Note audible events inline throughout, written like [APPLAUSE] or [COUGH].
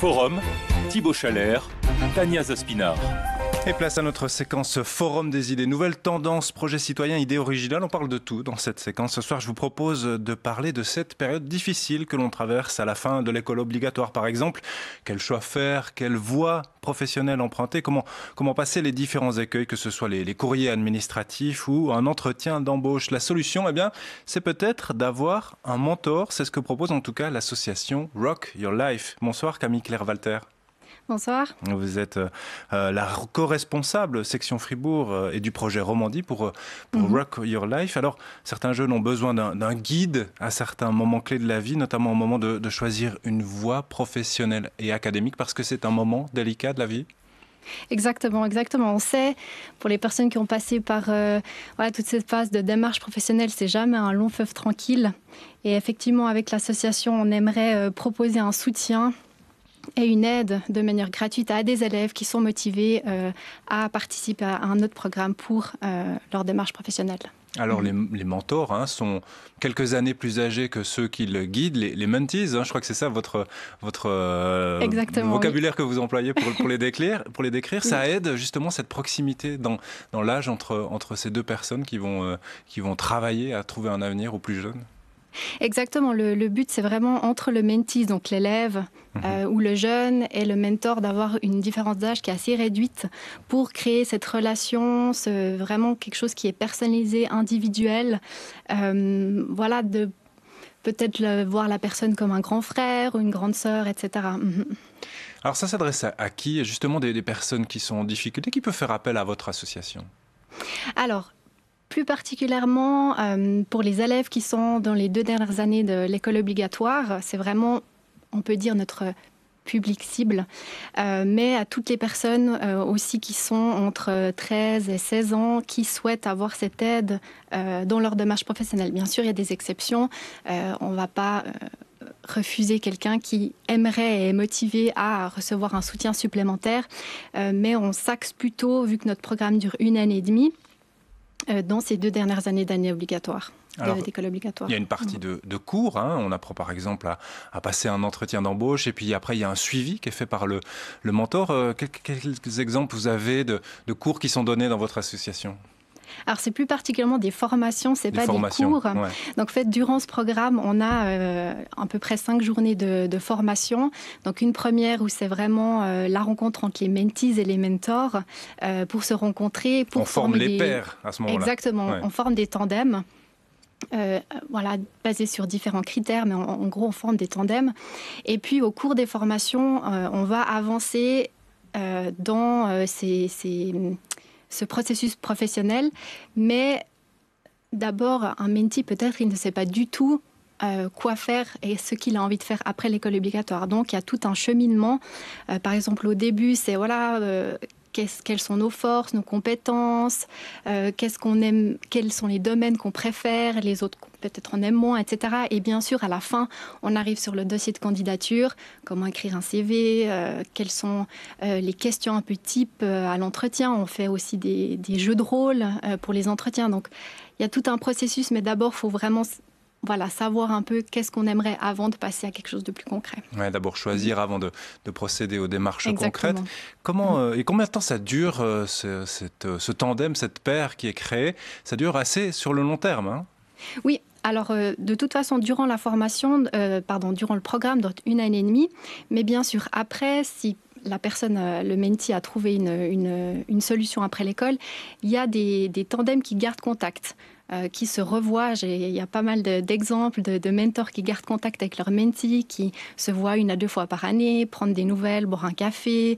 Forum, Thibaut Chalère, Tania Zaspinard. Et place à notre séquence Forum des idées. Nouvelles tendances, projet citoyens, idées originales. On parle de tout dans cette séquence. Ce soir, je vous propose de parler de cette période difficile que l'on traverse à la fin de l'école obligatoire, par exemple. Quel choix faire Quelle voie professionnelle emprunter comment, comment passer les différents écueils, que ce soit les, courriers administratifs ou un entretien d'embauche La solution, eh bien, c'est peut-être d'avoir un mentor. C'est ce que propose en tout cas l'association Rock Your Life. Bonsoir Camille Claire Walter. Bonsoir. Vous êtes euh, euh, la co-responsable euh, section Fribourg et du projet Romandie pour, mhm. Rock Your Life. Alors, certains jeunes ont besoin d'un guide à certains moments clés de la vie, notamment au moment de, choisir une voie professionnelle et académique, parce que c'est un moment délicat de la vie. Exactement, exactement. On sait, pour les personnes qui ont passé par voilà, toute cette phase de démarche professionnelle, c'est jamais un long feu tranquille. Et effectivement, avec l'association, on aimerait proposer un soutien et une aide de manière gratuite à des élèves qui sont motivés euh, à participer à un autre programme pour euh, leur démarche professionnelle. Alors les, mhm. mentors hein, sont quelques années plus âgés que ceux qui le guident, les, les mentees, hein. je crois que c'est ça votre, votre euh, vocabulaire que vous employez pour, les [LAUGHS] décrire. Pour les décrire Ça aide justement cette proximité dans, dans l'âge entre, entre ces deux personnes qui vont, qui vont travailler à trouver un avenir aux plus jeunes Exactement. Le, but, c'est vraiment entre le mentee, donc l'élève mhm. euh, ou le jeune, et le mentor, d'avoir une différence d'âge qui est assez réduite pour créer cette relation, ce, vraiment quelque chose qui est personnalisé, individuel. Euh, voilà, de peut-être voir la personne comme un grand frère ou une grande sœur, etc. Mhm. Alors ça s'adresse à, qui Justement des, personnes qui sont en difficulté, qui peuvent faire appel à votre association alors, plus particulièrement euh, pour les élèves qui sont dans les deux dernières années de l'école obligatoire. C'est vraiment, on peut dire, notre public cible, euh, mais à toutes les personnes euh, aussi qui sont entre 13 et 16 ans qui souhaitent avoir cette aide dans leur démarche professionnelle. Bien sûr, il y a des exceptions. on ne va pas refuser quelqu'un qui aimerait et est motivé à recevoir un soutien supplémentaire, mais on s'axe plutôt, vu que notre programme dure une année et demie, euh, dans ces deux dernières années d'année obligatoire. d'école obligatoire. Il y a une partie mmh. de, cours. Hein. On apprend par exemple à, passer un entretien d'embauche et puis après il y a un suivi qui est fait par le, mentor. Euh, quels, exemples vous avez de cours qui sont donnés dans votre association alors c'est plus particulièrement des formations, c'est pas des cours. Donc en fait, durant ce programme, on a euh, à peu près cinq journées de, formation. Donc une première où c'est vraiment euh, la rencontre entre les mentees et les mentors euh, pour se rencontrer. Pour former les à ce moment-là. Exactement, on forme des tandems. Euh, voilà, basé sur différents critères, mais en, gros, on forme des tandems. Et puis, au cours des formations, on va avancer dans ces, ce processus professionnel, mais d'abord, un menti, peut-être, il ne sait pas du tout euh, quoi faire et ce qu'il a envie de faire après l'école obligatoire. Donc il y a tout un cheminement. Euh, par exemple, au début, c'est voilà, euh, ce quelles sont nos forces, nos compétences, euh, qu'est-ce qu'on aime, quels sont les domaines qu'on préfère, les autres peut-être on aime moins, etc. Et bien sûr, à la fin, on arrive sur le dossier de candidature, comment écrire un CV, euh, quelles sont euh, les questions un peu type à l'entretien. On fait aussi des, des, jeux de rôle pour les entretiens. Donc, il y a tout un processus, mais d'abord, il faut vraiment voilà, savoir un peu qu'est-ce qu'on aimerait avant de passer à quelque chose de plus concret. Ouais, D'abord choisir avant de, procéder aux démarches concrètes. Comment, euh, et combien de temps ça dure, euh, euh, ce, tandem, cette paire qui est créée Ça dure assez sur le long terme. Hein? oui, alors, de toute façon, durant la formation, pardon, durant le programme, d'une une année et demie, mais bien sûr, après, si la personne, le menti, a trouvé une, solution après l'école, il y a des tandems qui gardent contact. Euh, qui se revoient. Il y a pas mal d'exemples de, mentors qui gardent contact avec leurs mentees, qui se voient une à deux fois par année, prendre des nouvelles, boire un café,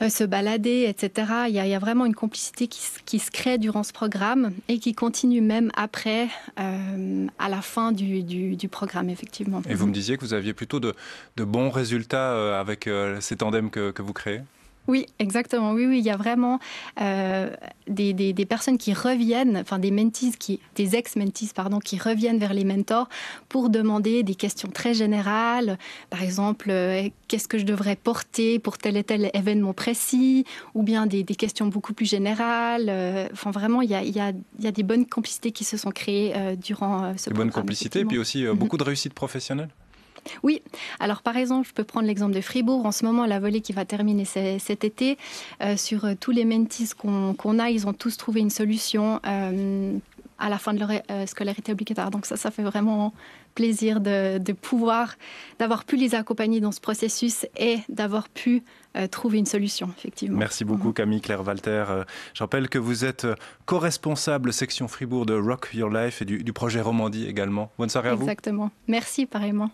euh, se balader, etc. Il y, a, vraiment une complicité qui, se crée durant ce programme et qui continue même après, euh, à la fin du, programme, effectivement. Et vous me disiez que vous aviez plutôt de, bons résultats avec ces tandems que vous créez oui, exactement. Oui, oui, il y a vraiment euh, des, personnes qui reviennent, enfin des mentees, qui, des ex-mentees, pardon, qui reviennent vers les mentors pour demander des questions très générales. Par exemple, euh, qu'est-ce que je devrais porter pour tel et tel événement précis Ou bien des, questions beaucoup plus générales. Euh, enfin, vraiment, il y, a, des bonnes complicités qui se sont créées durant ce Des bonnes complicités, et puis aussi beaucoup de [LAUGHS] réussites professionnelle oui, alors par exemple, je peux prendre l'exemple de Fribourg. En ce moment, la volée qui va terminer cet été, euh, sur euh, tous les mentis qu'on a, ils ont tous trouvé une solution euh, à la fin de leur scolarité obligatoire. Donc ça, ça fait vraiment plaisir de, pouvoir, d'avoir pu les accompagner dans ce processus et d'avoir pu trouver une solution, effectivement. Merci beaucoup Camille Claire Walter. J'appelle que vous êtes co-responsable section Fribourg de Rock Your Life et du, projet Romandie également. Bonne soirée à vous. Exactement. Merci pareillement.